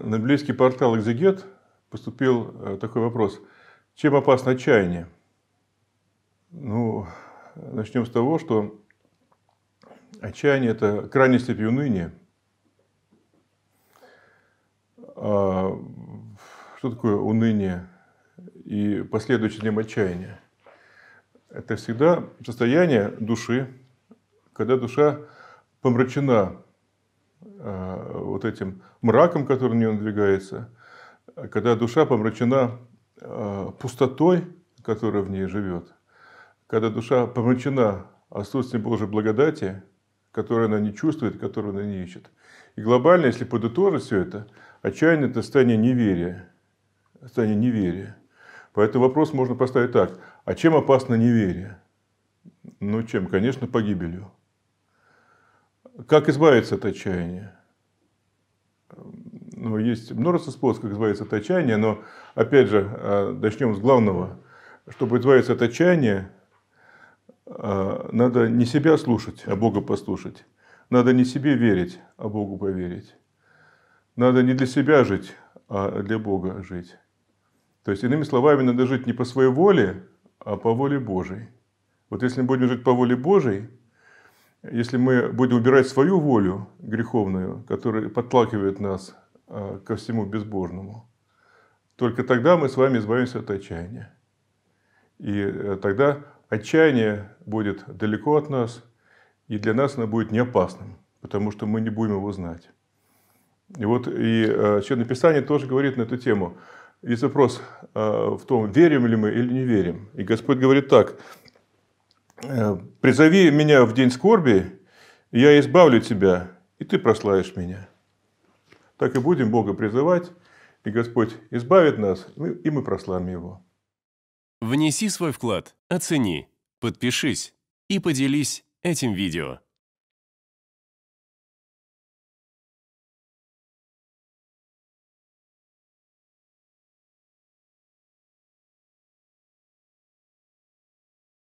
На библейский портал «Экзегет» поступил э, такой вопрос. Чем опасно отчаяние? Ну, начнем с того, что отчаяние – это крайняя степень уныния. А что такое уныние и последующее днем отчаяния? Это всегда состояние души, когда душа помрачена Э, вот этим мраком, который на нее надвигается, когда душа помрачена э, пустотой, которая в ней живет, когда душа помрачена отсутствием Божьей благодати, которую она не чувствует, которую она не ищет. И глобально, если подытожить все это, отчаяние – это состояние неверия. Состояние неверия. Поэтому вопрос можно поставить так. А чем опасно неверие? Ну чем? Конечно, погибелью. Как избавиться от отчаяния? Ну, есть множество способов, как избавиться от отчаяния, но, опять же, а, начнем с главного. Чтобы избавиться от отчаяния, а, надо не себя слушать, а Бога послушать. Надо не себе верить, а Богу поверить. Надо не для себя жить, а для Бога жить. То есть, иными словами, надо жить не по своей воле, а по воле Божией. Вот если мы будем жить по воле Божией – если мы будем убирать свою волю греховную, которая подталкивает нас а, ко всему безбожному, только тогда мы с вами избавимся от отчаяния. И э, тогда отчаяние будет далеко от нас, и для нас оно будет неопасным, потому что мы не будем его знать. И вот и э, Священное Писание тоже говорит на эту тему. Есть вопрос а, в том, верим ли мы или не верим. И Господь говорит так, Э, призови меня в день скорби, я избавлю тебя, и ты прославишь меня. Так и будем Бога призывать, и Господь избавит нас, и мы прославим Его. Внеси свой вклад, оцени, подпишись и поделись этим видео.